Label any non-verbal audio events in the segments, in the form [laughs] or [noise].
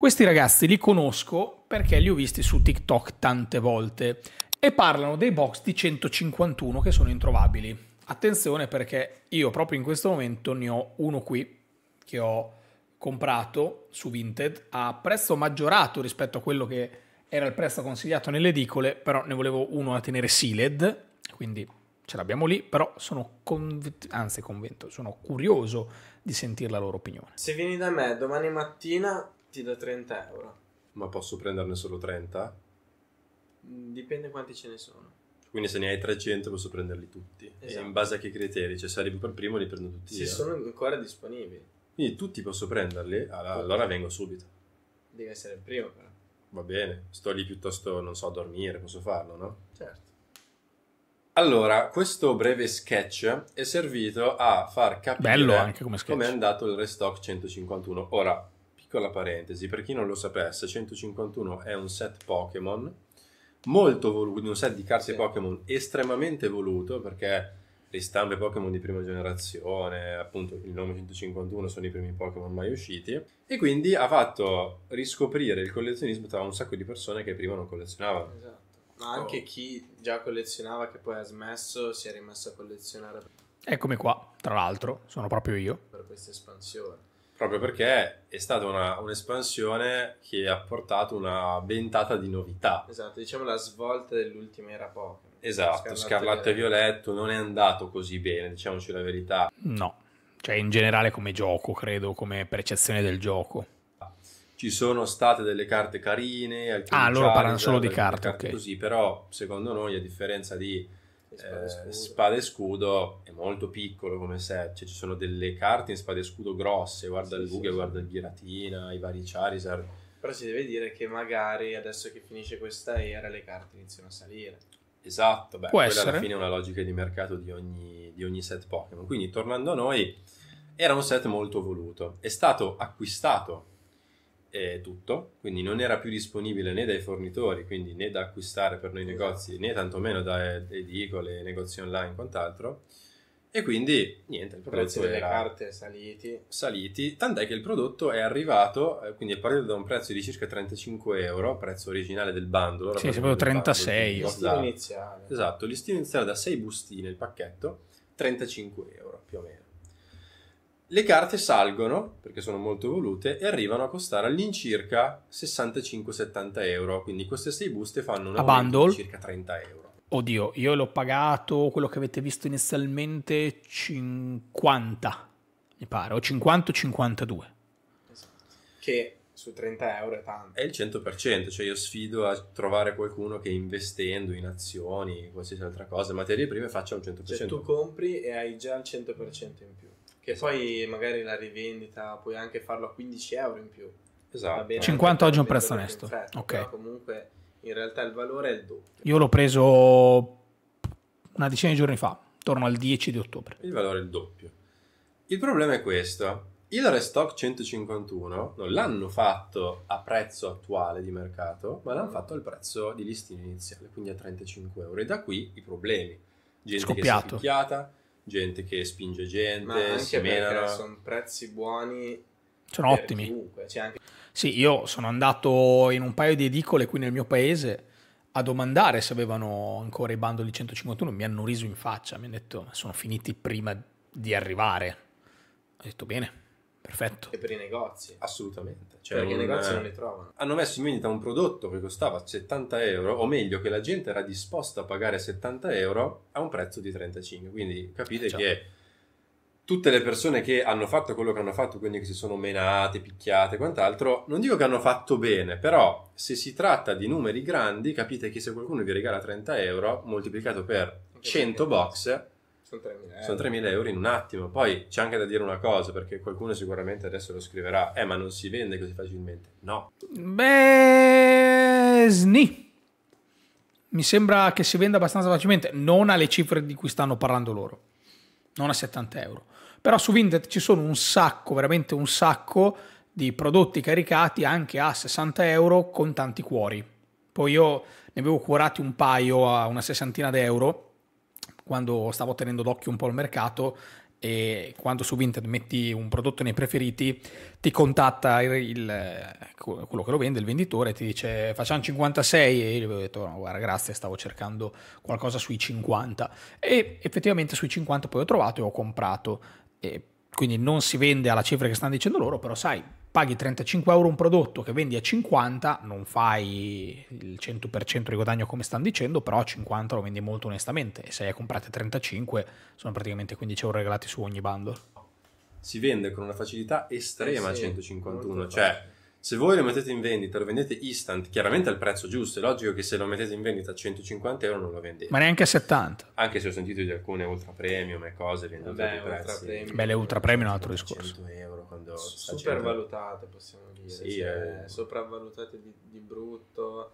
Questi ragazzi li conosco perché li ho visti su TikTok tante volte e parlano dei box di 151 che sono introvabili. Attenzione perché io proprio in questo momento ne ho uno qui che ho comprato su Vinted a prezzo maggiorato rispetto a quello che era il prezzo consigliato nelle edicole, però ne volevo uno da tenere sealed, quindi ce l'abbiamo lì, però sono convinto, anzi convinto, sono curioso di sentire la loro opinione. Se vieni da me domani mattina ti do 30 euro. Ma posso prenderne solo 30? Mm, dipende quanti ce ne sono. Quindi se ne hai 300 posso prenderli tutti. Esatto. E in esatto. base a che criteri? Cioè se arrivo per primo li prendo tutti Se io. sono ancora disponibili. Quindi tutti posso prenderli? Allora, allora vengo subito. Devi essere il primo però. Va bene, sto lì piuttosto, non so, a dormire, posso farlo, no? Certo. Allora, questo breve sketch è servito a far capire come è andato il restock 151. Ora, piccola parentesi, per chi non lo sapesse, 151 è un set Pokémon molto voluto, un set di carte sì. Pokémon estremamente voluto perché le stampe Pokémon di prima generazione, appunto il nome 151 sono i primi Pokémon mai usciti e quindi ha fatto riscoprire il collezionismo tra un sacco di persone che prima non collezionavano. Esatto. Ma anche oh. chi già collezionava che poi ha smesso si è rimesso a collezionare. Eccomi qua, tra l'altro, sono proprio io. Per questa espansione proprio perché è stata una, un'espansione che ha portato una ventata di novità. Esatto, diciamo la svolta dell'ultima era Pokémon. Esatto, Scarlatto e Violetto non è andato così bene, diciamoci la verità. No, cioè in generale come gioco, credo, come percezione del gioco. Ci sono state delle carte carine, alcune Ah, loro parlano solo di carte, carte, ok. Così, però secondo noi a differenza di spada e eh, scudo, eh, spada e scudo è molto piccolo come set, cioè, ci sono delle carte in spada e scudo grosse, guarda sì, il Lugia, sì, guarda sì. il Giratina, i vari Charizard. Però si deve dire che magari adesso che finisce questa era le carte iniziano a salire. Esatto, beh, Può quella essere. alla fine è una logica di mercato di ogni, di ogni set Pokémon. Quindi tornando a noi, era un set molto voluto, è stato acquistato eh, tutto, quindi non era più disponibile né dai fornitori, quindi né da acquistare per noi esatto. negozi, né tantomeno da edicole, negozi online, e quant'altro. E quindi niente, il prezzo delle carte saliti. saliti. Tant'è che il prodotto è arrivato, eh, quindi è partito da un prezzo di circa 35 euro, prezzo originale del bundle. Sì, proprio 36. Bundle, listino iniziale. Esatto, listino iniziale da 6 bustine il pacchetto, 35 euro più o meno. Le carte salgono, perché sono molto volute, e arrivano a costare all'incirca 65-70 euro. Quindi queste sei buste fanno una bundle di circa 30 euro. Oddio, io l'ho pagato quello che avete visto inizialmente 50, mi pare, o 50 o 52. Che su 30 euro è tanto. È il 100%, cioè io sfido a trovare qualcuno che investendo in azioni, qualsiasi altra cosa, materie prime, faccia un 100%. Cioè tu compri e hai già il 100% in più. Che poi magari la rivendita puoi anche farlo a 15 euro in più. Esatto. Bene, 50 oggi è un prezzo onesto. Fretto, ok. Comunque in realtà il valore è il doppio. Io l'ho preso una decina di giorni fa, torno al 10 di ottobre. Il valore è il doppio. Il problema è questo. Il Restock 151 non l'hanno fatto a prezzo attuale di mercato, ma l'hanno fatto al prezzo di listino iniziale, quindi a 35 euro. E da qui i problemi. Gente Scoppiato. che si è picchiata, gente che spinge gente, Ma anche si sono prezzi buoni. Sono ottimi. Chiunque, cioè anche... Sì, io sono andato in un paio di edicole qui nel mio paese a domandare se avevano ancora i di 151, mi hanno riso in faccia, mi hanno detto sono finiti prima di arrivare. Ho detto bene, Perfetto. E per i negozi. Assolutamente. Cioè Perché un... i negozi eh, non li trovano. Hanno messo in vendita un prodotto che costava 70 euro, o meglio, che la gente era disposta a pagare 70 euro a un prezzo di 35. Quindi capite certo. che tutte le persone che hanno fatto quello che hanno fatto, quindi che si sono menate, picchiate e quant'altro, non dico che hanno fatto bene, però se si tratta di numeri grandi, capite che se qualcuno vi regala 30 euro, moltiplicato per 100 box sono 3.000 euro. Sono 3.000 euro in un attimo. Poi c'è anche da dire una cosa, perché qualcuno sicuramente adesso lo scriverà, eh ma non si vende così facilmente. No. Beh, Mi sembra che si venda abbastanza facilmente, non alle cifre di cui stanno parlando loro, non a 70 euro. Però su Vinted ci sono un sacco, veramente un sacco di prodotti caricati anche a 60 euro con tanti cuori. Poi io ne avevo curati un paio a una sessantina d'euro quando stavo tenendo d'occhio un po' il mercato e quando su Vinted metti un prodotto nei preferiti ti contatta il, il, quello che lo vende, il venditore, e ti dice facciamo 56 e io gli ho detto no, guarda grazie stavo cercando qualcosa sui 50 e effettivamente sui 50 poi ho trovato e ho comprato e quindi non si vende alla cifra che stanno dicendo loro però sai paghi 35 euro un prodotto che vendi a 50, non fai il 100% di guadagno come stanno dicendo, però a 50 lo vendi molto onestamente e se hai comprate 35 sono praticamente 15 euro regalati su ogni bundle. Si vende con una facilità estrema a eh sì, 151, cioè se voi lo mettete in vendita, lo vendete instant, chiaramente al prezzo giusto, è logico che se lo mettete in vendita a 150 euro non lo vendete. Ma neanche a 70. Anche se ho sentito di alcune ultra premium e cose vendute Vabbè, a prezzi. Premium, Beh, le ultra premium è un altro discorso. 100 euro quando Supervalutate, possiamo dire. Sì, cioè, eh. sopravvalutate di, di brutto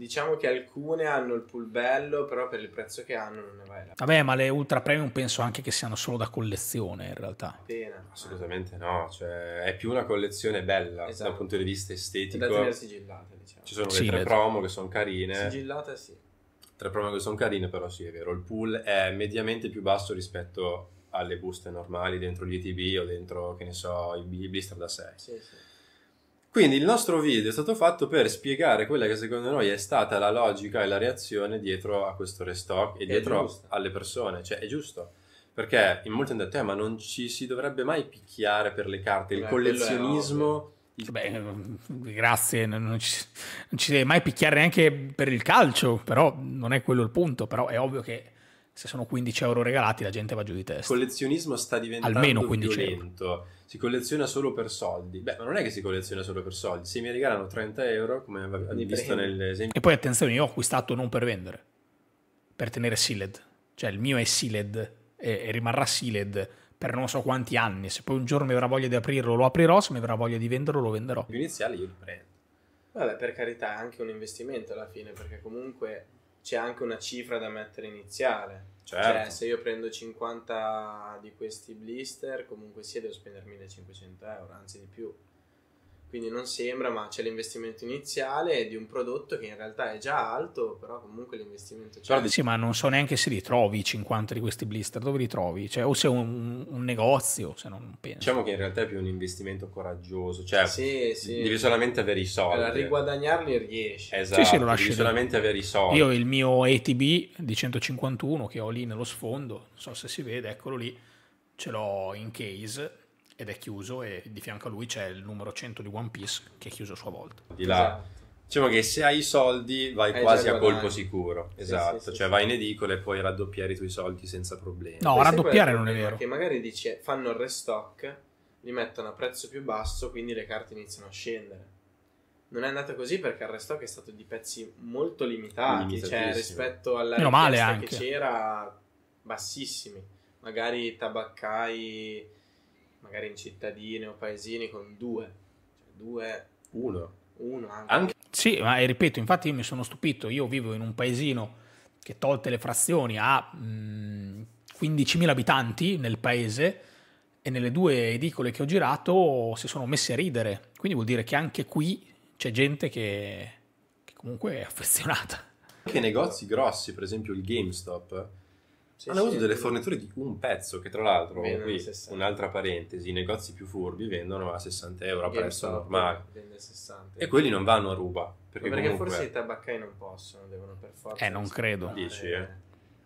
Diciamo che alcune hanno il pool bello, però per il prezzo che hanno non ne vale la Vabbè, ma le ultra premium penso anche che siano solo da collezione in realtà. Pena. Assolutamente no, cioè, è più una collezione bella esatto. dal punto di vista estetico. E da tenere sigillata, diciamo. Ci sono sì, le tre promo che sono carine. Sigillata sì. Tre promo che sono carine, però sì, è vero, il pool è mediamente più basso rispetto alle buste normali dentro gli ETB o dentro, che ne so, i blister da 6. Sì, sì quindi il nostro video è stato fatto per spiegare quella che secondo noi è stata la logica e la reazione dietro a questo restock e, dietro alle persone, cioè è giusto. Perché in molti hanno detto, eh, ma non ci si dovrebbe mai picchiare per le carte, il Beh, collezionismo... Beh, grazie, non ci, non ci deve mai picchiare neanche per il calcio, però non è quello il punto, però è ovvio che se sono 15 euro regalati la gente va giù di testa. Il collezionismo sta diventando Almeno 15 violento. Euro si colleziona solo per soldi. Beh, ma non è che si colleziona solo per soldi. Se mi regalano 30 euro, come avete visto nell'esempio. E poi attenzione, io ho acquistato non per vendere, per tenere sealed. Cioè il mio è sealed e, rimarrà sealed per non so quanti anni. Se poi un giorno mi avrà voglia di aprirlo, lo aprirò. Se mi avrà voglia di venderlo, lo venderò. Più iniziale io lo prendo. Vabbè, per carità, è anche un investimento alla fine, perché comunque c'è anche una cifra da mettere iniziale. Cioè, certo. Cioè, se io prendo 50 di questi blister, comunque sia devo spendere 1500 euro, anzi di più. Quindi non sembra, ma c'è l'investimento iniziale di un prodotto che in realtà è già alto, però comunque l'investimento c'è. Però dici, ma non so neanche se li trovi 50 di questi blister, dove li trovi? Cioè, o se è un, un, negozio, se non penso. Diciamo che in realtà è più un investimento coraggioso, cioè sì, sì. devi solamente avere i soldi. Per riguadagnarli riesci. Esatto, sì, sì, lo devi lì. solamente avere i soldi. Io ho il mio ATB di 151 che ho lì nello sfondo, non so se si vede, eccolo lì, ce l'ho in case ed è chiuso e di fianco a lui c'è il numero 100 di One Piece che è chiuso a sua volta. Di là. Diciamo che se hai i soldi vai hai quasi a colpo dai. sicuro. Esatto, sì, sì, cioè sì, vai in edicola e puoi raddoppiare i tuoi soldi senza problemi. No, Poi raddoppiare non è vero. Perché magari dice, fanno il restock, li mettono a prezzo più basso, quindi le carte iniziano a scendere. Non è andata così perché il restock è stato di pezzi molto limitati, cioè rispetto alla Meno richiesta che c'era bassissimi. Magari tabaccai magari in cittadine o paesini con due, cioè due, uno, uno anche. anche. Sì, ma ripeto, infatti io mi sono stupito, io vivo in un paesino che tolte le frazioni ha 15.000 mm, abitanti nel paese e nelle due edicole che ho girato si sono messi a ridere, quindi vuol dire che anche qui c'è gente che, che comunque è affezionata. Anche negozi grossi, per esempio il GameStop, sì, hanno sì, avuto delle forniture di un pezzo che tra l'altro, Meno qui un'altra parentesi, i negozi più furbi vendono a 60 euro a prezzo normale. E quelli non vanno a ruba. Perché, perché comunque... forse i tabaccai non possono, devono per forza... Eh, non credo. Dici, eh.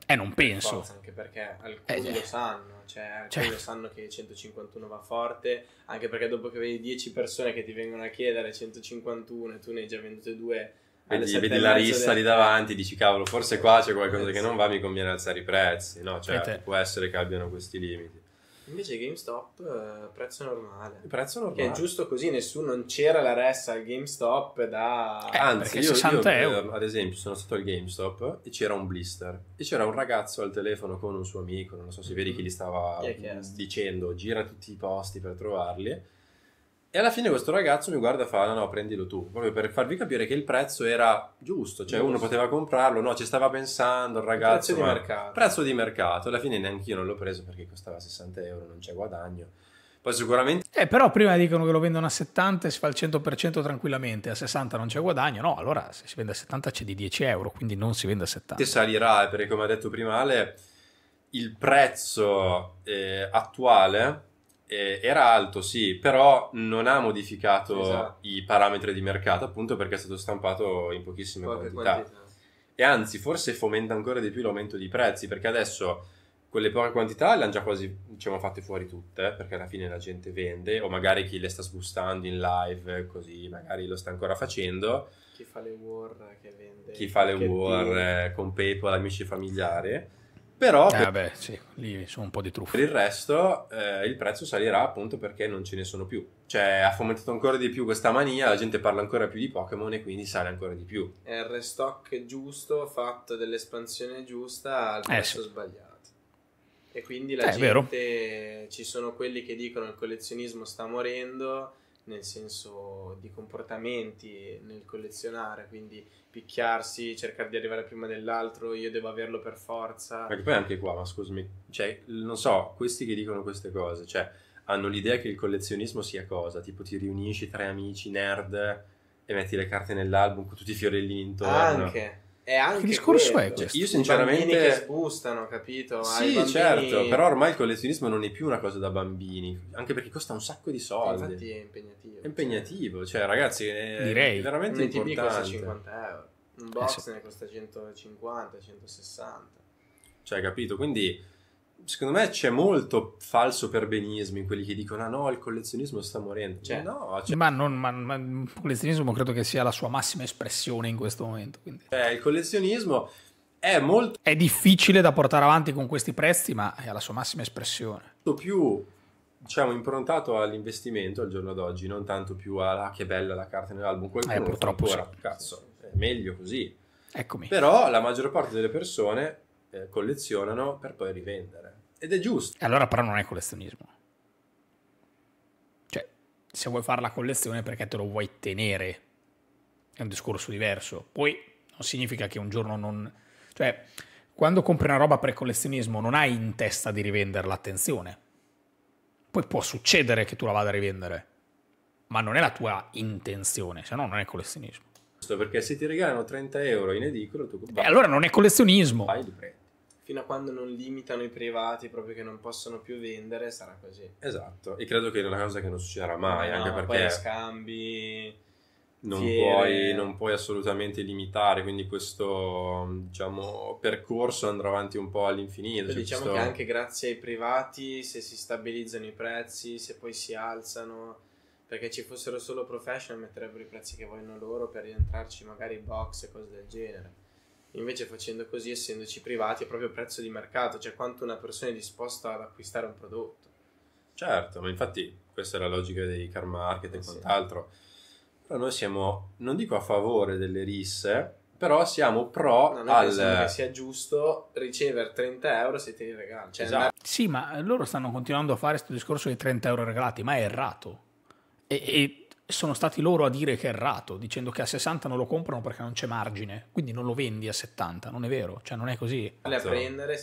Eh, non penso. Forza, anche perché alcuni eh, lo sanno, cioè alcuni cioè. lo sanno che 151 va forte, anche perché dopo che vedi 10 persone che ti vengono a chiedere 151 e tu ne hai già vendute due vedi, vedi la rissa del... lì davanti, dici cavolo, forse qua c'è qualcosa che non va, mi conviene alzare i prezzi. No, cioè può essere che abbiano questi limiti. Invece GameStop, eh, prezzo normale. Prezzo normale. Che è giusto così, nessuno, non c'era la ressa al GameStop da... Eh, Anzi, io, 60 io, euro. ad esempio sono stato al GameStop e c'era un blister. E c'era un ragazzo al telefono con un suo amico, non so se vedi mm-hmm. chi gli stava dicendo, gira tutti i posti per trovarli e alla fine questo ragazzo mi guarda e fa: No, no, prendilo tu. Proprio per farvi capire che il prezzo era giusto, cioè uno poteva comprarlo, no, ci stava pensando il ragazzo. Il prezzo ma... di mercato. Prezzo di mercato. Alla fine neanche io non l'ho preso perché costava 60 euro, non c'è guadagno. Poi sicuramente. Eh, però prima dicono che lo vendono a 70 e si fa il 100% tranquillamente, a 60 non c'è guadagno. No, allora se si vende a 70 c'è di 10 euro, quindi non si vende a 70. Che salirà eh, perché, come ha detto prima Ale, il prezzo eh, attuale eh, era alto, sì, però non ha modificato esatto. i parametri di mercato appunto perché è stato stampato in pochissime quantità. quantità. E anzi, forse fomenta ancora di più l'aumento dei prezzi perché adesso quelle poche quantità le hanno già quasi diciamo, fatte fuori tutte perché alla fine la gente vende o magari chi le sta sbustando in live così magari lo sta ancora facendo chi fa le war che vende chi fa le war eh, con paypal amici familiari però eh, per, beh, sì, lì sono un po' di truffe. Per il resto eh, il prezzo salirà appunto perché non ce ne sono più. Cioè ha fomentato ancora di più questa mania, la gente parla ancora più di Pokémon e quindi sale ancora di più. È il restock giusto, fatto dell'espansione giusta al eh, prezzo eh, sì. sbagliato. E quindi la eh, gente, ci sono quelli che dicono che il collezionismo sta morendo nel senso di comportamenti nel collezionare, quindi picchiarsi, cercare di arrivare prima dell'altro, io devo averlo per forza. Perché poi anche qua, ma scusami, cioè, non so, questi che dicono queste cose, cioè, hanno l'idea che il collezionismo sia cosa, tipo ti riunisci tre amici nerd e metti le carte nell'album con tutti i fiorellini intorno. Anche è anche che discorso quello. è cioè, questo? Io sinceramente... I che spustano, capito? Sì, bambini... certo, però ormai il collezionismo non è più una cosa da bambini, anche perché costa un sacco di soldi. infatti è impegnativo. È impegnativo, cioè ragazzi, è Direi. veramente un importante. costa 50 euro, un box eh, sì. ne costa 150, 160. Cioè, capito? Quindi secondo me c'è molto falso perbenismo in quelli che dicono ah no il collezionismo sta morendo cioè, no, cioè... Ma, non, ma, ma, il collezionismo credo che sia la sua massima espressione in questo momento quindi... cioè, il collezionismo è molto è difficile da portare avanti con questi prezzi ma è la sua massima espressione molto più diciamo improntato all'investimento al giorno d'oggi non tanto più a ah, che bella la carta nell'album qualcuno eh, purtroppo ancora sì. cazzo è meglio così Eccomi. però la maggior parte delle persone eh, collezionano per poi rivendere. Ed è giusto. Allora però non è collezionismo. Cioè, se vuoi fare la collezione perché te lo vuoi tenere, è un discorso diverso. Poi non significa che un giorno non... Cioè, quando compri una roba per collezionismo non hai in testa di rivenderla, attenzione. Poi può succedere che tu la vada a rivendere, ma non è la tua intenzione, se no non è collezionismo. Perché se ti regalano 30 euro in edicolo, tu Beh, allora non è collezionismo. Vai, li prendi fino a quando non limitano i privati proprio che non possono più vendere, sarà così. Esatto, e credo che è una cosa che non succederà mai, eh no, anche no, perché... Poi scambi... Non puoi, non puoi, assolutamente limitare, quindi questo diciamo, percorso andrà avanti un po' all'infinito. Cioè diciamo questo... che anche grazie ai privati, se si stabilizzano i prezzi, se poi si alzano, perché ci fossero solo professional metterebbero i prezzi che vogliono loro per rientrarci magari box e cose del genere. Invece facendo così, essendoci privati, è proprio prezzo di mercato, cioè quanto una persona è disposta ad acquistare un prodotto. Certo, ma infatti questa è la logica dei car market e eh sì. quant'altro. Però noi siamo, non dico a favore delle risse, però siamo pro non al... che sia giusto ricevere 30 euro se te li regalano. Cioè esatto. andare... Sì, ma loro stanno continuando a fare questo discorso dei 30 euro regalati, ma è errato. e, e sono stati loro a dire che è errato, dicendo che a 60 non lo comprano perché non c'è margine, quindi non lo vendi a 70, non è vero, cioè non è così. A prendere,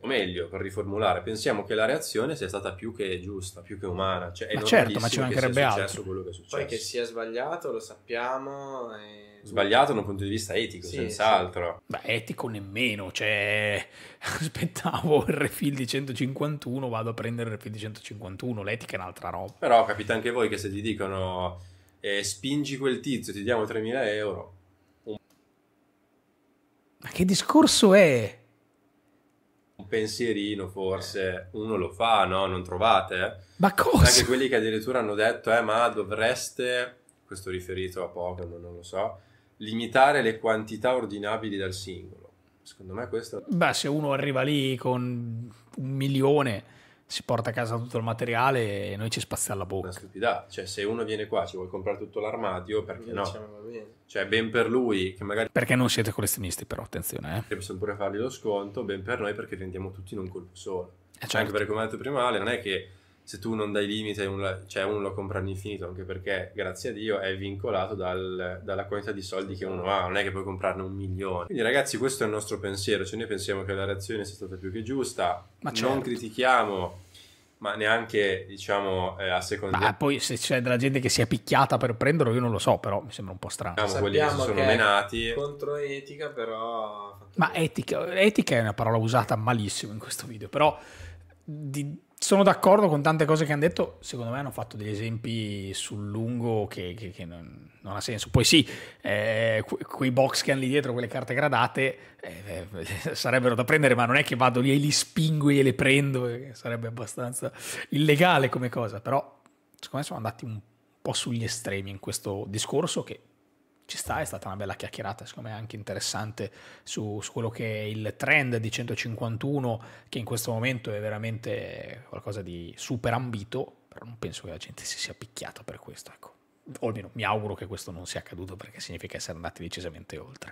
o meglio, per riformulare, pensiamo che la reazione sia stata più che giusta, più che umana, cioè ma certo, ma ci mancherebbe altro. quello che è successo. Poi che sia sbagliato lo sappiamo e... Sbagliato da un punto di vista etico, sì, senz'altro. Sì. Beh, etico nemmeno, cioè [laughs] aspettavo il refill di 151, vado a prendere il refill di 151, l'etica è un'altra roba. Però capita anche voi che se ti dicono eh, spingi quel tizio, ti diamo 3.000 euro. Un... Ma che discorso è? Un pensierino forse, uno lo fa, no? Non trovate? Ma cosa? Anche quelli che addirittura hanno detto, eh, ma dovreste, questo riferito a poco, non lo so, limitare le quantità ordinabili dal singolo Secondo me questo... Beh, se uno arriva lì con un milione, si porta a casa tutto il materiale e noi ci spazziamo la bocca. Una stupidità. Cioè, se uno viene qua ci vuole comprare tutto l'armadio, perché diciamo no? Cioè, ben per lui, che magari... Perché non siete collezionisti, però, attenzione, eh. Che Possiamo pure fargli lo sconto, ben per noi, perché vendiamo tutti in un colpo solo. Eh certo. Anche perché, come ho detto prima, Ale, non è che se tu non dai limite, un, cioè uno lo compra all'infinito, anche perché, grazie a Dio, è vincolato dal, dalla quantità di soldi che uno ha, non è che puoi comprarne un milione. Quindi ragazzi, questo è il nostro pensiero, cioè noi pensiamo che la reazione sia stata più che giusta, ma certo. non critichiamo ma neanche diciamo eh, a seconda. Ma poi se c'è della gente che si è picchiata per prenderlo, io non lo so, però mi sembra un po' strano. Siamo quelli che si sono che menati. Contro etica, però. Ma etica, etica, è una parola usata malissimo in questo video, però di, sono d'accordo con tante cose che hanno detto, secondo me hanno fatto degli esempi sul lungo che, che, che non, non, ha senso. Poi sì, eh, quei box che hanno lì dietro, quelle carte gradate, eh, eh, [laughs] sarebbero da prendere, ma non è che vado lì e li spingo e le prendo, eh, sarebbe abbastanza illegale come cosa, però secondo me sono andati un po' sugli estremi in questo discorso che ci sta, è stata una bella chiacchierata, secondo me anche interessante su, su, quello che è il trend di 151, che in questo momento è veramente qualcosa di super ambito, però non penso che la gente si sia picchiata per questo, ecco. O almeno mi auguro che questo non sia accaduto perché significa essere andati decisamente oltre.